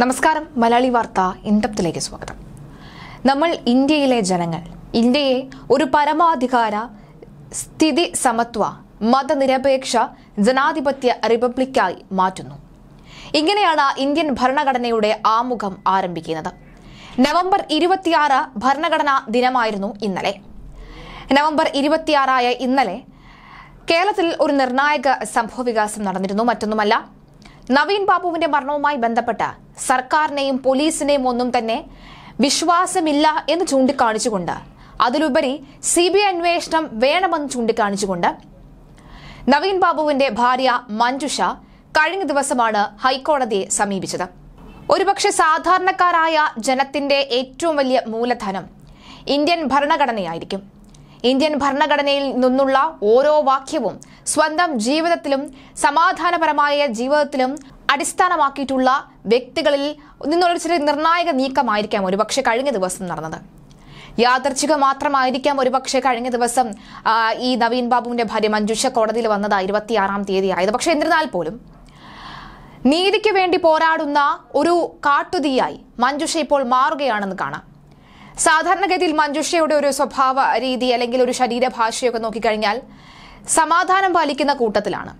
നമസ്കാരം മലയാളി വാർത്ത ഇൻഡപ്തിലേക്ക് സ്വാഗതം നമ്മൾ ഇന്ത്യയിലെ ജനങ്ങൾ ഇന്ത്യയെ ഒരു പരമാധികാര സ്ഥിതി സമത്വ മതനിരപേക്ഷ ജനാധിപത്യ റിപ്പബ്ലിക്കായി മാറ്റുന്നു ഇങ്ങനെയാണ് ഇന്ത്യൻ ഭരണഘടനയുടെ ആമുഖം ആരംഭിക്കുന്നത് നവംബർ ഇരുപത്തിയാറ് ഭരണഘടനാ ദിനമായിരുന്നു ഇന്നലെ നവംബർ ഇരുപത്തിയാറായ ഇന്നലെ കേരളത്തിൽ ഒരു നിർണായക സംഭവവികാസം നടന്നിരുന്നു മറ്റൊന്നുമല്ല നവീൻ ബാബുവിന്റെ മരണവുമായി ബന്ധപ്പെട്ട് സർക്കാരിനെയും പോലീസിനെയും ഒന്നും തന്നെ വിശ്വാസമില്ല എന്ന് ചൂണ്ടിക്കാണിച്ചുകൊണ്ട് അതിലുപരി സി ബി ഐ അന്വേഷണം വേണമെന്ന് ചൂണ്ടിക്കാണിച്ചുകൊണ്ട് നവീൻ ബാബുവിന്റെ ഭാര്യ മഞ്ജുഷ കഴിഞ്ഞ ദിവസമാണ് ഹൈക്കോടതിയെ സമീപിച്ചത് ഒരുപക്ഷെ സാധാരണക്കാരായ ജനത്തിന്റെ ഏറ്റവും വലിയ മൂലധനം ഇന്ത്യൻ ഭരണഘടനയായിരിക്കും ഇന്ത്യൻ ഭരണഘടനയിൽ നിന്നുള്ള ഓരോ വാക്യവും സ്വന്തം ജീവിതത്തിലും സമാധാനപരമായ ജീവിതത്തിലും അടിസ്ഥാനമാക്കിയിട്ടുള്ള വ്യക്തികളിൽ നിന്നൊരു ചെറിയ നിർണായക നീക്കമായിരിക്കാം ഒരുപക്ഷെ കഴിഞ്ഞ ദിവസം നടന്നത് യാദർച്ഛിക മാത്രമായിരിക്കാം ഒരുപക്ഷെ കഴിഞ്ഞ ദിവസം ഈ നവീൻ ബാബുവിന്റെ ഭാര്യ മഞ്ജുഷ കോടതിയിൽ വന്നത് ഇരുപത്തിയാറാം തീയതി ആയത് പക്ഷേ എന്നിരുന്നാൽ പോലും നീതിക്ക് വേണ്ടി പോരാടുന്ന ഒരു കാട്ടുതീയായി മഞ്ജുഷ ഇപ്പോൾ മാറുകയാണെന്ന് കാണാം സാധാരണഗതിയിൽ മഞ്ജുഷയുടെ ഒരു സ്വഭാവ രീതി അല്ലെങ്കിൽ ഒരു ശരീരഭാഷയൊക്കെ നോക്കിക്കഴിഞ്ഞാൽ സമാധാനം പാലിക്കുന്ന കൂട്ടത്തിലാണ്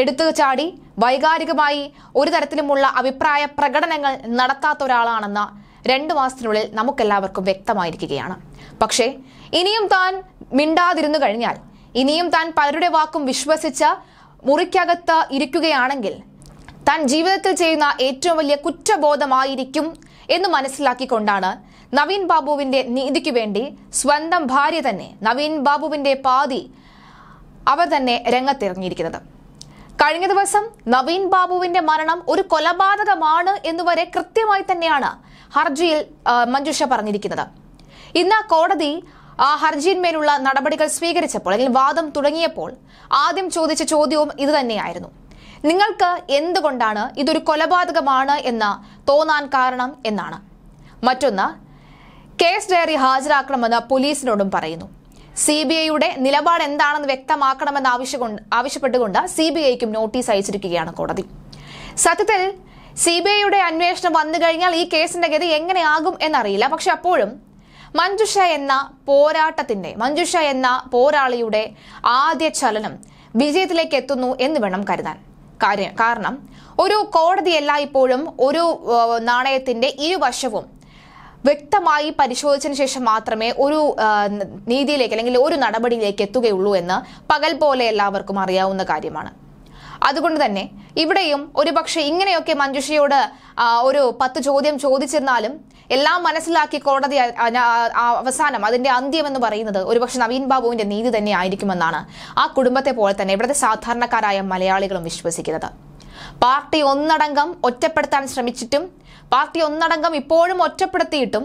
എടുത്തു ചാടി വൈകാരികമായി ഒരു തരത്തിലുമുള്ള അഭിപ്രായ പ്രകടനങ്ങൾ നടത്താത്ത ഒരാളാണെന്ന രണ്ടു മാസത്തിനുള്ളിൽ നമുക്കെല്ലാവർക്കും വ്യക്തമായിരിക്കുകയാണ് പക്ഷേ ഇനിയും താൻ മിണ്ടാതിരുന്നു കഴിഞ്ഞാൽ ഇനിയും താൻ പലരുടെ വാക്കും വിശ്വസിച്ച് മുറിക്കകത്ത് ഇരിക്കുകയാണെങ്കിൽ താൻ ജീവിതത്തിൽ ചെയ്യുന്ന ഏറ്റവും വലിയ കുറ്റബോധമായിരിക്കും എന്ന് മനസ്സിലാക്കിക്കൊണ്ടാണ് നവീൻ ബാബുവിന്റെ നീതിക്ക് വേണ്ടി സ്വന്തം ഭാര്യ തന്നെ നവീൻ ബാബുവിന്റെ പാതി അവർ തന്നെ രംഗത്തിറങ്ങിയിരിക്കുന്നത് കഴിഞ്ഞ ദിവസം നവീൻ ബാബുവിന്റെ മരണം ഒരു കൊലപാതകമാണ് എന്നുവരെ കൃത്യമായി തന്നെയാണ് ഹർജിയിൽ മഞ്ജുഷ പറഞ്ഞിരിക്കുന്നത് ഇന്ന് കോടതി ആ ഹർജിയിന്മേലുള്ള നടപടികൾ സ്വീകരിച്ചപ്പോൾ അല്ലെങ്കിൽ വാദം തുടങ്ങിയപ്പോൾ ആദ്യം ചോദിച്ച ചോദ്യവും ഇതുതന്നെയായിരുന്നു നിങ്ങൾക്ക് എന്തുകൊണ്ടാണ് ഇതൊരു കൊലപാതകമാണ് എന്ന് തോന്നാൻ കാരണം എന്നാണ് മറ്റൊന്ന് കേസ് ഡയറി ഹാജരാക്കണമെന്ന് പോലീസിനോടും പറയുന്നു സി ബി ഐയുടെ നിലപാട് എന്താണെന്ന് വ്യക്തമാക്കണമെന്ന് ആവശ്യകൊണ്ട് ആവശ്യപ്പെട്ടുകൊണ്ട് സി ബി ഐക്കും നോട്ടീസ് അയച്ചിരിക്കുകയാണ് കോടതി സത്യത്തിൽ സി ബി ഐയുടെ അന്വേഷണം വന്നു കഴിഞ്ഞാൽ ഈ കേസിന്റെ ഗതി എങ്ങനെയാകും എന്നറിയില്ല പക്ഷെ അപ്പോഴും മഞ്ജുഷ എന്ന പോരാട്ടത്തിന്റെ മഞ്ജുഷ എന്ന പോരാളിയുടെ ആദ്യ ചലനം വിജയത്തിലേക്ക് എത്തുന്നു എന്ന് വേണം കരുതാൻ കാര്യം കാരണം ഒരു കോടതിയല്ല ഇപ്പോഴും ഒരു നാണയത്തിന്റെ ഇരുവശവും വ്യക്തമായി പരിശോധിച്ചതിന് ശേഷം മാത്രമേ ഒരു നീതിയിലേക്ക് അല്ലെങ്കിൽ ഒരു നടപടിയിലേക്ക് എത്തുകയുള്ളൂ എന്ന് പകൽ പോലെ എല്ലാവർക്കും അറിയാവുന്ന കാര്യമാണ് അതുകൊണ്ട് തന്നെ ഇവിടെയും ഒരുപക്ഷെ ഇങ്ങനെയൊക്കെ മഞ്ജുഷയോട് ഒരു പത്ത് ചോദ്യം ചോദിച്ചിരുന്നാലും എല്ലാം മനസ്സിലാക്കി കോടതി അവസാനം അതിന്റെ അന്ത്യം എന്ന് പറയുന്നത് ഒരുപക്ഷെ നവീൻ ബാബുവിന്റെ നീതി തന്നെ ആയിരിക്കുമെന്നാണ് ആ കുടുംബത്തെ പോലെ തന്നെ ഇവിടുത്തെ സാധാരണക്കാരായ മലയാളികളും വിശ്വസിക്കുന്നത് പാർട്ടി ഒന്നടങ്കം ഒറ്റപ്പെടുത്താൻ ശ്രമിച്ചിട്ടും പാർട്ടി ഒന്നടങ്കം ഇപ്പോഴും ഒറ്റപ്പെടുത്തിയിട്ടും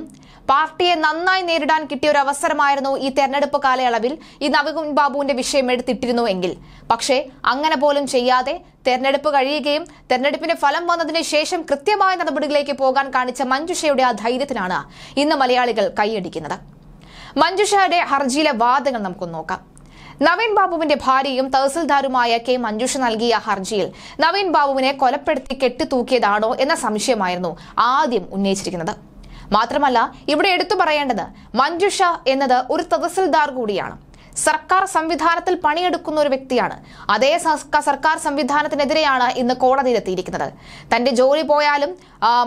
പാർട്ടിയെ നന്നായി നേരിടാൻ കിട്ടിയ ഒരു അവസരമായിരുന്നു ഈ തെരഞ്ഞെടുപ്പ് കാലയളവിൽ ഈ നവകുൻ ബാബുവിന്റെ വിഷയം എങ്കിൽ പക്ഷേ അങ്ങനെ പോലും ചെയ്യാതെ തെരഞ്ഞെടുപ്പ് കഴിയുകയും തെരഞ്ഞെടുപ്പിന്റെ ഫലം വന്നതിന് ശേഷം കൃത്യമായ നടപടികളിലേക്ക് പോകാൻ കാണിച്ച മഞ്ജുഷയുടെ ആ ധൈര്യത്തിനാണ് ഇന്ന് മലയാളികൾ കൈയടിക്കുന്നത് മഞ്ജുഷയുടെ ഹർജിയിലെ വാദങ്ങൾ നമുക്ക് നോക്കാം നവീൻ ബാബുവിന്റെ ഭാര്യയും തഹസിൽദാരുമായ കെ മഞ്ജുഷ നൽകിയ ഹർജിയിൽ നവീൻ ബാബുവിനെ കൊലപ്പെടുത്തി കെട്ടിത്തൂക്കിയതാണോ എന്ന സംശയമായിരുന്നു ആദ്യം ഉന്നയിച്ചിരിക്കുന്നത് മാത്രമല്ല ഇവിടെ എടുത്തു പറയേണ്ടത് മഞ്ജുഷ എന്നത് ഒരു തഹസിൽദാർ കൂടിയാണ് സർക്കാർ സംവിധാനത്തിൽ പണിയെടുക്കുന്ന ഒരു വ്യക്തിയാണ് അതേ സർക്കാർ സംവിധാനത്തിനെതിരെയാണ് ഇന്ന് കോടതിയിലെത്തിയിരിക്കുന്നത് തന്റെ ജോലി പോയാലും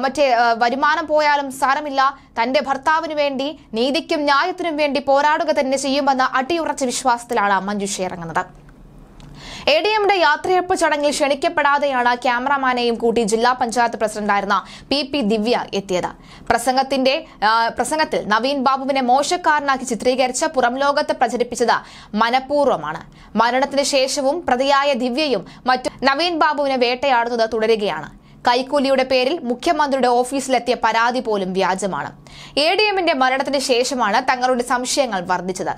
മറ്റേ വരുമാനം പോയാലും സാരമില്ല തന്റെ ഭർത്താവിന് വേണ്ടി നീതിക്കും ന്യായത്തിനും വേണ്ടി പോരാടുക തന്നെ ചെയ്യുമെന്ന അടിയുറച്ച വിശ്വാസത്തിലാണ് മഞ്ജുഷ ഇറങ്ങുന്നത് എ ഡി എമ്മിന്റെ യാത്രയപ്പ് ചടങ്ങിൽ ക്ഷണിക്കപ്പെടാതെയാണ് ക്യാമറമാനെയും കൂട്ടി ജില്ലാ പഞ്ചായത്ത് പ്രസിഡന്റായിരുന്ന പി പി ദിവ്യ എത്തിയത് പ്രസംഗത്തിന്റെ പ്രസംഗത്തിൽ നവീൻ ബാബുവിനെ മോശക്കാരനാക്കി ചിത്രീകരിച്ച് പുറം ലോകത്ത് പ്രചരിപ്പിച്ചത് മനഃപൂർവ്വമാണ് മരണത്തിന് ശേഷവും പ്രതിയായ ദിവ്യയും മറ്റു നവീൻ ബാബുവിനെ വേട്ടയാടുന്നത് തുടരുകയാണ് കൈക്കൂലിയുടെ പേരിൽ മുഖ്യമന്ത്രിയുടെ ഓഫീസിലെത്തിയ പരാതി പോലും വ്യാജമാണ് എ ഡി എമ്മിന്റെ മരണത്തിന് ശേഷമാണ് തങ്ങളുടെ സംശയങ്ങൾ വർദ്ധിച്ചത്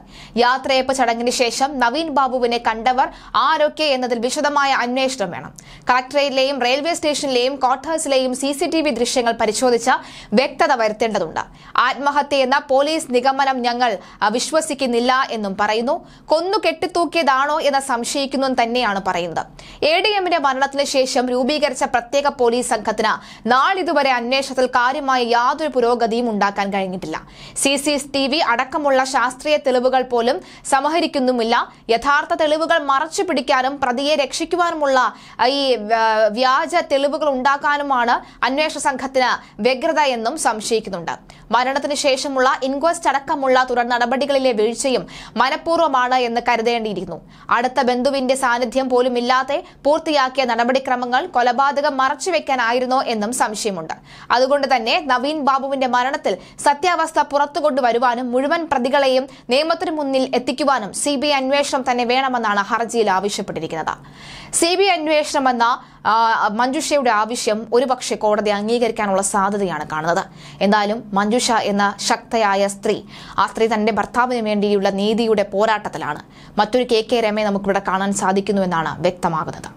യാത്രയപ്പ് ചടങ്ങിന് ശേഷം നവീൻ ബാബുവിനെ കണ്ടവർ ആരൊക്കെ എന്നതിൽ വിശദമായ അന്വേഷണം വേണം കളക്ടറേറ്റിലെയും റെയിൽവേ സ്റ്റേഷനിലെയും ക്വാർട്ടേഴ്സിലെയും സി സി ടി വി ദൃശ്യങ്ങൾ പരിശോധിച്ച വ്യക്തത വരുത്തേണ്ടതുണ്ട് ആത്മഹത്യയെന്ന പോലീസ് നിഗമനം ഞങ്ങൾ വിശ്വസിക്കുന്നില്ല എന്നും പറയുന്നു കൊന്നു കെട്ടിത്തൂക്കിയതാണോ എന്ന് സംശയിക്കുന്നു തന്നെയാണ് പറയുന്നത് എ ഡി എമ്മിന്റെ മരണത്തിന് ശേഷം രൂപീകരിച്ച പ്രത്യേക പോലീസ് സംഘത്തിന് നാളിതുവരെ അന്വേഷണത്തിൽ കാര്യമായ യാതൊരു പുരോഗതിയും ഉണ്ട് ഉണ്ടാക്കാൻ കഴിഞ്ഞിട്ടില്ല സി സി ടി വി അടക്കമുള്ള ശാസ്ത്രീയ തെളിവുകൾ പോലും സമഹരിക്കുന്നുമില്ല യഥാർത്ഥ തെളിവുകൾ മറച്ചു പിടിക്കാനും പ്രതിയെ രക്ഷിക്കുവാനുമുള്ള ഈ വ്യാജ തെളിവുകൾ ഉണ്ടാക്കാനുമാണ് അന്വേഷണ സംഘത്തിന് വ്യഗ്രത എന്നും സംശയിക്കുന്നുണ്ട് മരണത്തിന് ശേഷമുള്ള ഇൻക്വസ്റ്റ് അടക്കമുള്ള തുടർ നടപടികളിലെ വീഴ്ചയും മനഃപൂർവ്വമാണ് എന്ന് കരുതേണ്ടിയിരിക്കുന്നു അടുത്ത ബന്ധുവിന്റെ സാന്നിധ്യം പോലും ഇല്ലാതെ പൂർത്തിയാക്കിയ നടപടിക്രമങ്ങൾ കൊലപാതകം മറച്ചുവെക്കാനായിരുന്നോ എന്നും സംശയമുണ്ട് അതുകൊണ്ട് തന്നെ നവീൻ ബാബുവിന്റെ മരണത്തിൽ സത്യാവസ്ഥ പുറത്തുകൊണ്ടുവരുവാനും മുഴുവൻ പ്രതികളെയും നിയമത്തിനു മുന്നിൽ എത്തിക്കുവാനും സി ബി അന്വേഷണം തന്നെ വേണമെന്നാണ് ഹർജിയിൽ ആവശ്യപ്പെട്ടിരിക്കുന്നത് സി ബി അന്വേഷണം എന്ന മഞ്ജുഷയുടെ ആവശ്യം ഒരുപക്ഷെ കോടതി അംഗീകരിക്കാനുള്ള സാധ്യതയാണ് കാണുന്നത് എന്നാലും മഞ്ജുഷ എന്ന ശക്തയായ സ്ത്രീ ആ സ്ത്രീ തന്റെ ഭർത്താവിന് വേണ്ടിയുള്ള നീതിയുടെ പോരാട്ടത്തിലാണ് മറ്റൊരു കെ കെ രമയെ നമുക്കിവിടെ കാണാൻ സാധിക്കുന്നുവെന്നാണ് വ്യക്തമാകുന്നത്